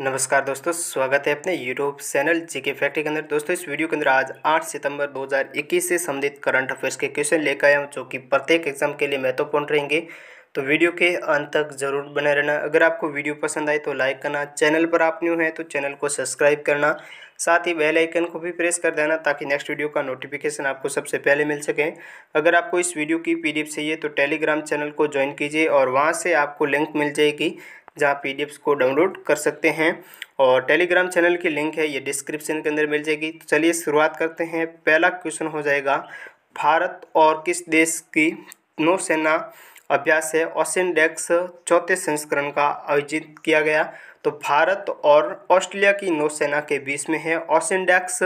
नमस्कार दोस्तों स्वागत है अपने यूट्यूब चैनल जीके फैक्ट्री के अंदर दोस्तों इस वीडियो के अंदर आज 8 सितंबर 2021 से संबंधित करंट अफेयर्स के क्वेश्चन लेकर आया हूँ जो कि प्रत्येक एग्जाम के लिए महत्वपूर्ण रहेंगे तो वीडियो के अंत तक जरूर बने रहना अगर आपको वीडियो पसंद आए तो लाइक करना चैनल पर आप न्यू हैं तो चैनल को सब्सक्राइब करना साथ ही बेल आइकन को भी प्रेस कर देना ताकि नेक्स्ट वीडियो का नोटिफिकेशन आपको सबसे पहले मिल सके अगर आपको इस वीडियो की पीडीएफ चाहिए तो टेलीग्राम चैनल को ज्वाइन कीजिए और वहाँ से आपको लिंक मिल जाएगी जहाँ पी को डाउनलोड कर सकते हैं और टेलीग्राम चैनल की लिंक है ये डिस्क्रिप्शन के अंदर मिल जाएगी तो चलिए शुरुआत करते हैं पहला क्वेश्चन हो जाएगा भारत और किस देश की नौसेना अभ्यास है ऑस्टिन डेक्स चौथे संस्करण का आयोजित किया गया तो भारत और ऑस्ट्रेलिया की नौसेना के बीच में है ऑस्टिन डेक्स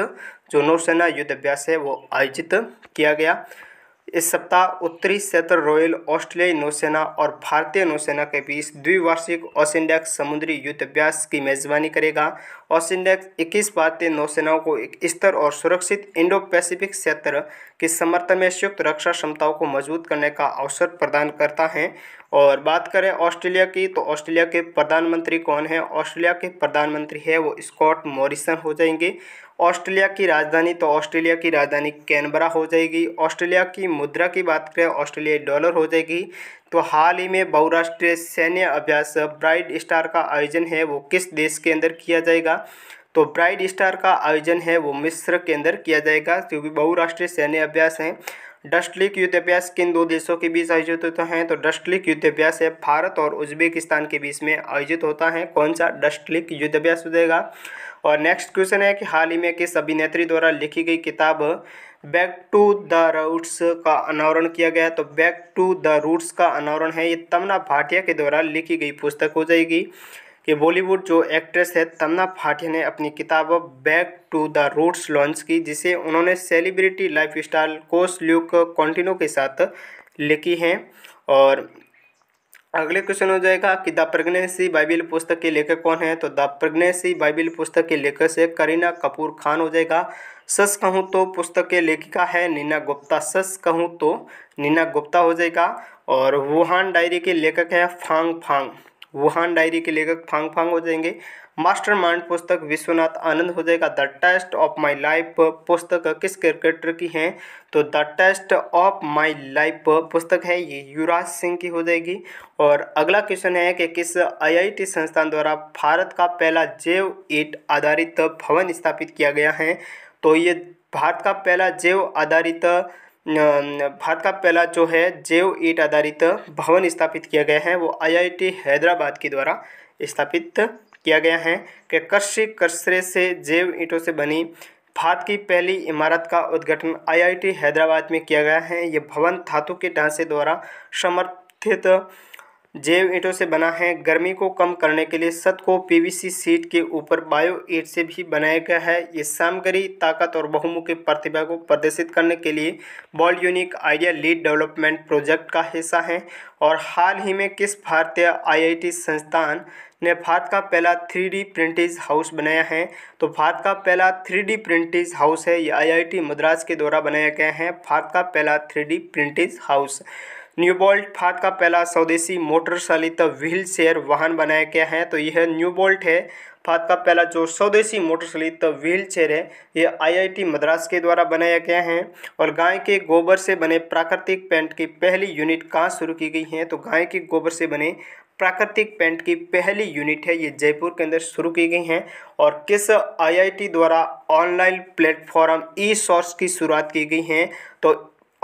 जो नौसेना युद्ध अभ्यास है वो आयोजित किया गया इस सप्ताह उत्तरी क्षेत्र रॉयल ऑस्ट्रेलियाई नौसेना और भारतीय नौसेना के बीच द्विवार्षिक ओशेंडेक समुद्री युद्ध अभ्यास की मेजबानी करेगा ऑस्टिंडेक्स इक्कीस भारतीय नौसेनाओं को एक स्तर और सुरक्षित इंडो पैसिफिक क्षेत्र के समर्थन में संयुक्त रक्षा क्षमताओं को मजबूत करने का अवसर प्रदान करता है और बात करें ऑस्ट्रेलिया की तो ऑस्ट्रेलिया के प्रधानमंत्री कौन है ऑस्ट्रेलिया के प्रधानमंत्री है वो स्कॉट मॉरिसन हो जाएंगे ऑस्ट्रेलिया की राजधानी तो ऑस्ट्रेलिया की राजधानी कैनबरा हो जाएगी ऑस्ट्रेलिया की मुद्रा की बात करें ऑस्ट्रेलियाई डॉलर हो जाएगी तो हाल ही में बहुराष्ट्रीय सैन्य अभ्यास ब्राइड स्टार का आयोजन है वो किस देश के अंदर किया जाएगा तो ब्राइड स्टार का आयोजन है वो मिस्र के अंदर किया जाएगा क्योंकि बहुराष्ट्रीय सैन्य अभ्यास हैं डस्टलिक युद्धाभ्यास किन दो देशों के बीच आयोजित होता है तो डस्टलिक युद्धाभ्यास है भारत और उज्बेकिस्तान के बीच में आयोजित होता है कौन सा डस्टलिक युद्धाभ्यास हो जाएगा और नेक्स्ट क्वेश्चन है कि हाल ही में किस अभिनेत्री द्वारा लिखी गई किताब बैक टू द रूट्स का अनावरण किया गया तो बैक टू द रूट्स का अनावरण है ये तमना भाटिया के द्वारा लिखी गई पुस्तक हो जाएगी कि बॉलीवुड जो एक्ट्रेस है तमन्ना फाटिया ने अपनी किताब Back to the Roots launch की जिसे उन्होंने सेलिब्रिटी लाइफ स्टाइल कोस ल्यूक कॉन्टिनो के साथ लिखी है और अगले क्वेश्चन हो जाएगा कि द प्रेगनेंसी बाइबिल पुस्तक के लेखक कौन है तो द प्रेगनेंसी बाइबिल पुस्तक के लेखक से करीना कपूर खान हो जाएगा सस कहूँ तो पुस्तक के लेखिका है नीना गुप्ता सस कहूँ तो नीना गुप्ता हो जाएगा और वुहान डायरी के लेखक है फांग फांग वुहान डायरी के लेखक फांग फांग हो जाएंगे मास्टरमाइंड पुस्तक विश्वनाथ आनंद हो जाएगा The Test of My Life पुस्तक किस क्रिकेटर की है तो The Test of My Life पुस्तक है ये युवराज सिंह की हो जाएगी और अगला क्वेश्चन है कि किस आईआईटी संस्थान द्वारा भारत का पहला जैव ईट आधारित भवन स्थापित किया गया है तो ये भारत का पहला जैव आधारित भारत का पहला जो है जैव ईट आधारित भवन स्थापित किया गया है वो आईआईटी हैदराबाद के द्वारा स्थापित किया गया है कि कृषि कचरे से जैव ईंटों से बनी भारत की पहली इमारत का उद्घाटन आईआईटी हैदराबाद में किया गया है ये भवन धातु के ढांचे द्वारा समर्थित जैव ईंटों से बना है गर्मी को कम करने के लिए सत को पीवीसी सीट के ऊपर बायो ईट से भी बनाया गया है ये सामग्री ताकत और बहुमुखी प्रतिभा को प्रदर्शित करने के लिए world unique idea lead development project का हिस्सा है और हाल ही में किस भारतीय आईआईटी संस्थान ने भारत का पहला थ्री डी प्रिंटेज हाउस बनाया है तो भारत का पहला थ्री डी प्रिंटेज हाउस है ये आई मद्रास के द्वारा बनाया गया है भारत का पहला थ्री डी प्रिंटेज हाउस न्यूबोल्ट फात का पहला स्वदेशी मोटर चालित व्हील चेयर वाहन बनाया गया है तो यह न्यूबोल्ट है फात का पहला जो स्वदेशी मोटर चालित व्हील चेयर है यह आईआईटी मद्रास के द्वारा बनाया गया है और गाय के गोबर से बने प्राकृतिक पेंट की पहली यूनिट कहाँ शुरू की गई है तो गाय के गोबर से बने प्राकृतिक पेंट की पहली यूनिट है ये जयपुर के अंदर शुरू की गई हैं और किस आईआईटी द्वारा ऑनलाइन प्लेटफॉर्म ई सोर्स की शुरुआत की गई है तो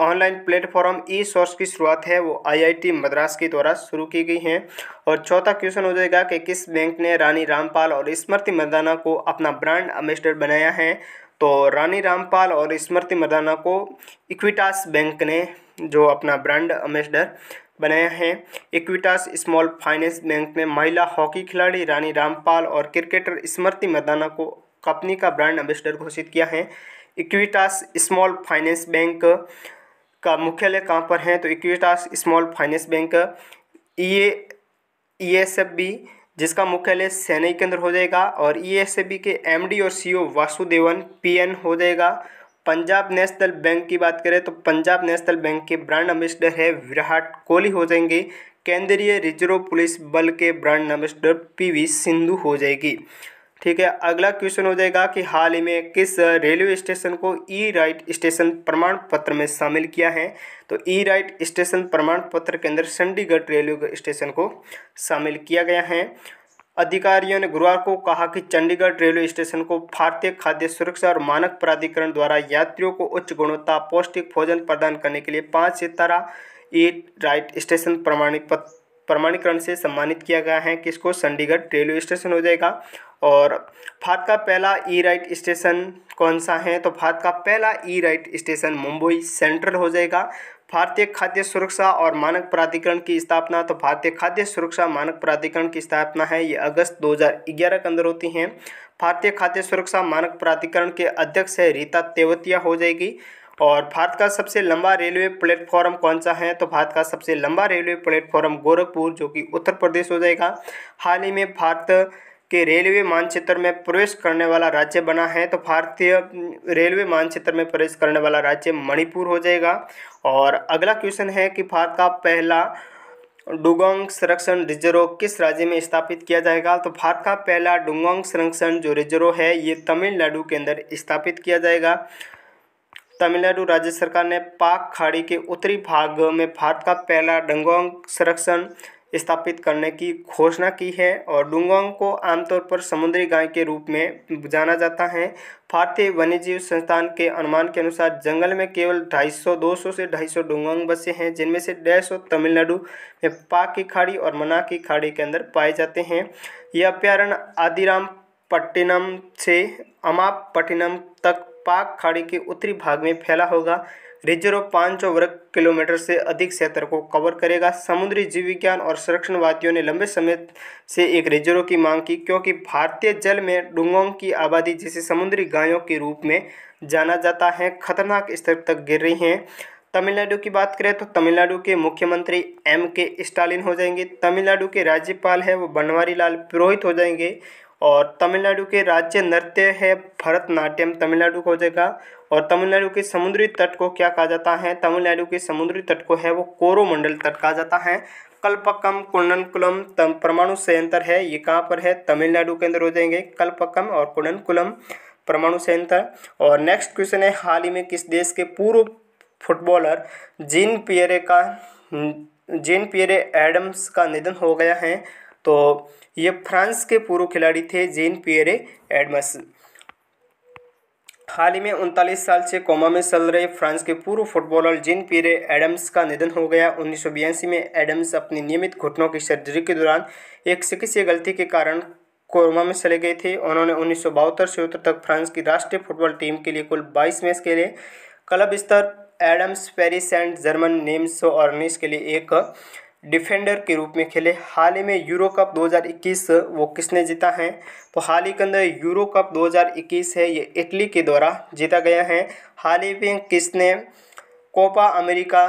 ऑनलाइन प्लेटफॉर्म ई सोर्स की शुरुआत है वो आईआईटी मद्रास के द्वारा शुरू की गई है और चौथा क्वेश्चन हो जाएगा कि किस बैंक ने रानी रामपाल और स्मृति मर्दाना को अपना ब्रांड एम्बेसडर बनाया है तो रानी रामपाल और स्मृति मर्दाना को इक्विटास बैंक ने जो अपना ब्रांड एम्बेसडर बनाया है इक्विटास स्मॉल फाइनेंस बैंक ने महिला हॉकी खिलाड़ी रानी रामपाल और क्रिकेटर स्मृति मर्दाना को कंपनी का ब्रांड एम्बेसडर घोषित किया है इक्विटास स्मॉल फाइनेंस बैंक का मुख्यालय कहाँ पर है तो Equitas Small Finance Bank E E S F B जिसका मुख्यालय सेनई के अंदर हो जाएगा और ई एस एफ बी के एमडी और सीईओ वासुदेवन पीएन हो जाएगा पंजाब नेशनल बैंक की बात करें तो पंजाब नेशनल बैंक के ब्रांड एम्बेसडर है विराट कोहली हो जाएंगे केंद्रीय रिजर्व पुलिस बल के ब्रांड एम्बेसडर पीवी सिंधु हो जाएगी ठीक है अगला क्वेश्चन हो जाएगा कि हाल ही में किस रेलवे स्टेशन को ई राइट स्टेशन प्रमाण पत्र में शामिल किया है तो ई राइट स्टेशन प्रमाण पत्र के अंदर चंडीगढ़ रेलवे स्टेशन को शामिल किया गया है अधिकारियों ने गुरुवार को कहा कि चंडीगढ़ रेलवे स्टेशन को भारतीय खाद्य सुरक्षा और मानक प्राधिकरण द्वारा यात्रियों को उच्च गुणवत्ता पौष्टिक भोजन प्रदान करने के लिए पाँच सितारा ई राइट स्टेशन प्रमाणित पत्र प्रमाणीकरण से सम्मानित किया गया है किसको चंडीगढ़ रेलवे स्टेशन हो जाएगा और भारत का पहला ई राइट स्टेशन कौन सा है तो भारत का पहला ई राइट स्टेशन मुंबई सेंट्रल हो जाएगा भारतीय खाद्य सुरक्षा और मानक प्राधिकरण की स्थापना तो भारतीय खाद्य सुरक्षा मानक प्राधिकरण की स्थापना है ये अगस्त 2011 के अंदर होती हैं भारतीय खाद्य सुरक्षा मानक प्राधिकरण के अध्यक्ष है रीता तेवतिया हो जाएगी और भारत का सबसे लंबा रेलवे प्लेटफॉर्म कौन सा है तो भारत का सबसे लंबा रेलवे प्लेटफॉर्म गोरखपुर जो कि उत्तर प्रदेश हो जाएगा हाल ही में भारत के रेलवे मानचित्र में प्रवेश करने वाला राज्य बना है तो भारतीय रेलवे मानचित्र में प्रवेश करने वाला राज्य मणिपुर हो जाएगा और अगला क्वेश्चन है कि भारत का पहला डुगोंग संरक्षण रिजर्व किस राज्य में स्थापित किया जाएगा तो भारत का पहला डुगोंग संरक्षण जो रिजर्व है ये तमिलनाडु के अंदर स्थापित किया जाएगा तमिलनाडु राज्य सरकार ने पाक खाड़ी के उत्तरी भाग में भारत का पहला डंगोंग संरक्षण स्थापित करने की घोषणा की है और डुंगोंग को आमतौर पर समुद्री गाय के रूप में जाना जाता है भारतीय वन्यजीव संस्थान के अनुमान के अनुसार जंगल में केवल 250 200 से 250 डुंगोंग बसे हैं जिनमें से डेढ़ सौ तमिलनाडु में पाक की खाड़ी और मना की खाड़ी के अंदर पाए जाते हैं यह अभ्यारण्य आदिराम पट्टिनम से अमापट्टिनम तक पाक खाड़ी के उत्तरी भाग में फैला होगा रिजर्व पाँच वर्ग किलोमीटर से अधिक क्षेत्र को कवर करेगा समुद्री जीव विज्ञान और संरक्षणवादियों ने लंबे समय से एक रिजर्व की मांग की क्योंकि भारतीय जल में डुंगोंग की आबादी जिसे समुद्री गायों के रूप में जाना जाता है खतरनाक स्तर तक गिर रही हैं तमिलनाडु की बात करें तो तमिलनाडु के मुख्यमंत्री एम के स्टालिन हो जाएंगे तमिलनाडु के राज्यपाल है वो बनवारी लाल पुरोहित हो जाएंगे और तमिलनाडु के राज्य नृत्य है भरतनाट्यम तमिलनाडु को हो जाएगा और तमिलनाडु के समुद्री तट को क्या कहा जाता है तमिलनाडु के समुद्री तट को है वो कोरोमंडल तट कहा जाता है कल्पकम कुंडनकुलम परमाणु संयंत्र है ये कहाँ पर है तमिलनाडु के अंदर हो जाएंगे कल्पकम और कुंडनकुलम परमाणु संयंत्र और नेक्स्ट क्वेश्चन है हाल ही में किस देश के पूर्व फुटबॉलर जीन पियरे का जीन पियरे एडम्स का निधन हो गया है तो ये फ्रांस के पूर्व खिलाड़ी थे जेन पियरे एडमस हाल ही में उनतालीस साल से कोमा में चल रहे फ्रांस के पूर्व फुटबॉलर जिन पीरे एडम्स का निधन हो गया उन्नीस में एडम्स अपनी नियमित घुटनों की सर्जरी के दौरान एक चिकित्सीय गलती के कारण कोमा में चले गए थे उन्होंने उन्नीस से उत्तर तक फ्रांस की राष्ट्रीय फुटबॉल टीम के लिए कुल बाईस मैच खेले क्लब स्तर Adams Paris and Germain Nimes और के लिए एक डिफेंडर के रूप में खेले हाल ही में यूरो कप 2021 वो किसने जीता है तो हाल ही के अंदर यूरो कप 2021 है ये इटली के द्वारा जीता गया है हाल ही में किसने कोपा अमेरिका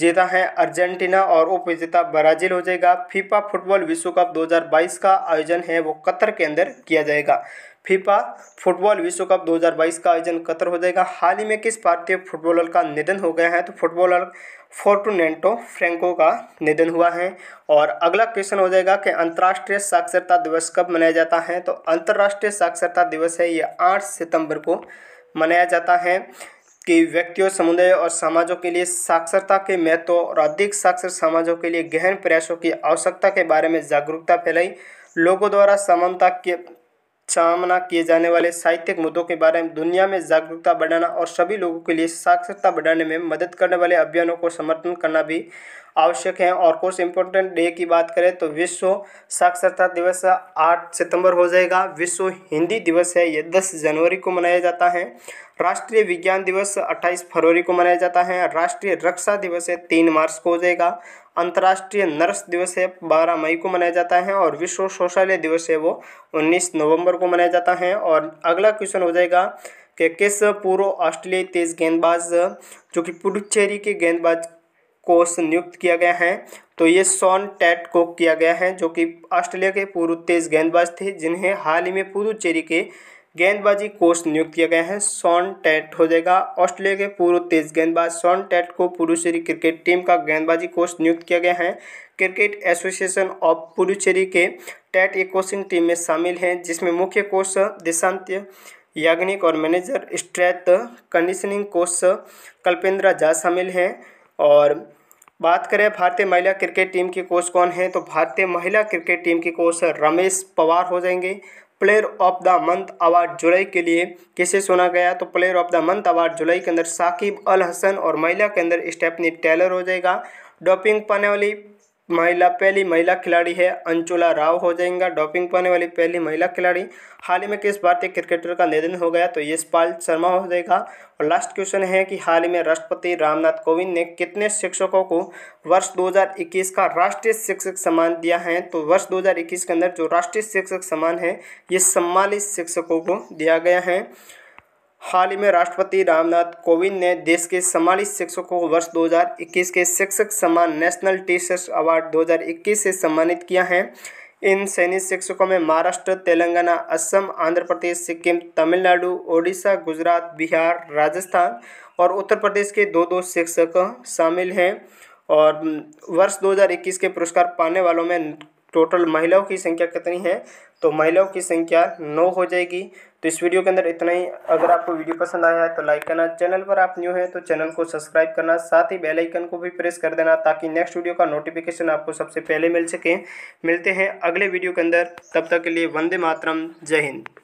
जीता है अर्जेंटीना और उप विजेता ब्राजील हो जाएगा फीफा फुटबॉल विश्व कप 2022 का आयोजन है वो कतर के अंदर किया जाएगा फीफा फुटबॉल विश्व कप 2022 का आयोजन कतर हो जाएगा हाल ही में किस भारतीय फुटबॉलर का निधन हो गया है तो फुटबॉलर फोर्टुनेंटो फ्रेंको का निधन हुआ है और अगला क्वेश्चन हो जाएगा कि अंतर्राष्ट्रीय साक्षरता दिवस कब मनाया जाता है तो अंतर्राष्ट्रीय साक्षरता दिवस है ये आठ सितंबर को मनाया जाता है कि व्यक्तियों समुदाय और समाजों के लिए साक्षरता के महत्व और अधिक साक्षर समाजों के लिए गहन प्रयासों की आवश्यकता के बारे में जागरूकता फैलाई लोगों द्वारा समानता के सामना किए जाने वाले साहित्यिक मुद्दों के बारे में दुनिया में जागरूकता बढ़ाना और सभी लोगों के लिए साक्षरता बढ़ाने में मदद करने वाले अभियानों को समर्थन करना भी आवश्यक हैं और कुछ इम्पोर्टेंट डे की बात करें तो विश्व साक्षरता दिवस आठ सितंबर हो जाएगा विश्व हिंदी दिवस है ये दस जनवरी को मनाया जाता है राष्ट्रीय विज्ञान दिवस 28 फरवरी को मनाया जाता है राष्ट्रीय रक्षा दिवस है तीन मार्च को हो जाएगा अंतर्राष्ट्रीय नर्स दिवस है बारह मई को मनाया जाता है और विश्व शौचालय दिवस है वो उन्नीस नवम्बर को मनाया जाता है और अगला क्वेश्चन हो जाएगा कि किस पूर्व ऑस्ट्रेलियाई तेज गेंदबाज जो कि पुडुचेरी के गेंदबाज कोष नियुक्त किया गया है तो ये सॉन टैट को किया गया है जो कि ऑस्ट्रेलिया के पूर्व तेज गेंदबाज थे जिन्हें हाल ही में पुदुचेरी के गेंदबाजी कोच नियुक्त किया गया है सॉन टैट हो जाएगा ऑस्ट्रेलिया के पूर्व तेज गेंदबाज सॉन टैट को पुडुचेरी क्रिकेट टीम का गेंदबाजी कोच नियुक्त किया गया है क्रिकेट एसोसिएशन ऑफ पुडुचेरी के टैट एक कोचिंग टीम में शामिल हैं जिसमें मुख्य कोच दिशांत याग्निक और manager strength conditioning coach Kalpendra Jha शामिल हैं और बात करें भारतीय महिला क्रिकेट टीम के कोच कौन हैं तो भारतीय महिला क्रिकेट टीम के कोच रमेश पवार हो जाएंगे player of the month award जुलाई के लिए किसे सुना गया तो player of the month award जुलाई के अंदर साकिब अल हसन और महिला के अंदर स्टेपनी टेलर हो जाएगा डॉपिंग पाने वाली महिला पहली महिला खिलाड़ी है अंचुला राव हो जाएंगा डॉपिंग पाने वाली पहली महिला खिलाड़ी हाल ही में किस भारतीय क्रिकेटर का निधन हो गया तो यशपाल शर्मा हो जाएगा और लास्ट क्वेश्चन है कि हाल ही में राष्ट्रपति रामनाथ कोविंद ने कितने शिक्षकों को वर्ष 2021 का राष्ट्रीय शिक्षक सम्मान दिया है तो वर्ष दो के अंदर जो राष्ट्रीय शिक्षक सम्मान है ये सम्मानित शिक्षकों को दिया गया है हाल ही में राष्ट्रपति रामनाथ कोविंद ने देश के सम्मानित शिक्षकों को वर्ष 2021 के शिक्षक सम्मान नेशनल टीचर्स अवार्ड 2021 से सम्मानित किया है इन सैनिक शिक्षकों में महाराष्ट्र तेलंगाना असम आंध्र प्रदेश सिक्किम तमिलनाडु ओडिशा गुजरात बिहार राजस्थान और उत्तर प्रदेश के दो दो शिक्षक शामिल हैं और वर्ष 2021 के पुरस्कार पाने वालों में टोटल महिलाओं की संख्या कितनी है तो महिलाओं की संख्या नौ हो जाएगी तो इस वीडियो के अंदर इतना ही अगर आपको वीडियो पसंद आया है तो लाइक करना चैनल पर आप न्यू हैं तो चैनल को सब्सक्राइब करना साथ ही बेल आइकन को भी प्रेस कर देना ताकि नेक्स्ट वीडियो का नोटिफिकेशन आपको सबसे पहले मिल सके मिलते हैं अगले वीडियो के अंदर तब तक के लिए वंदे मातरम जय हिंद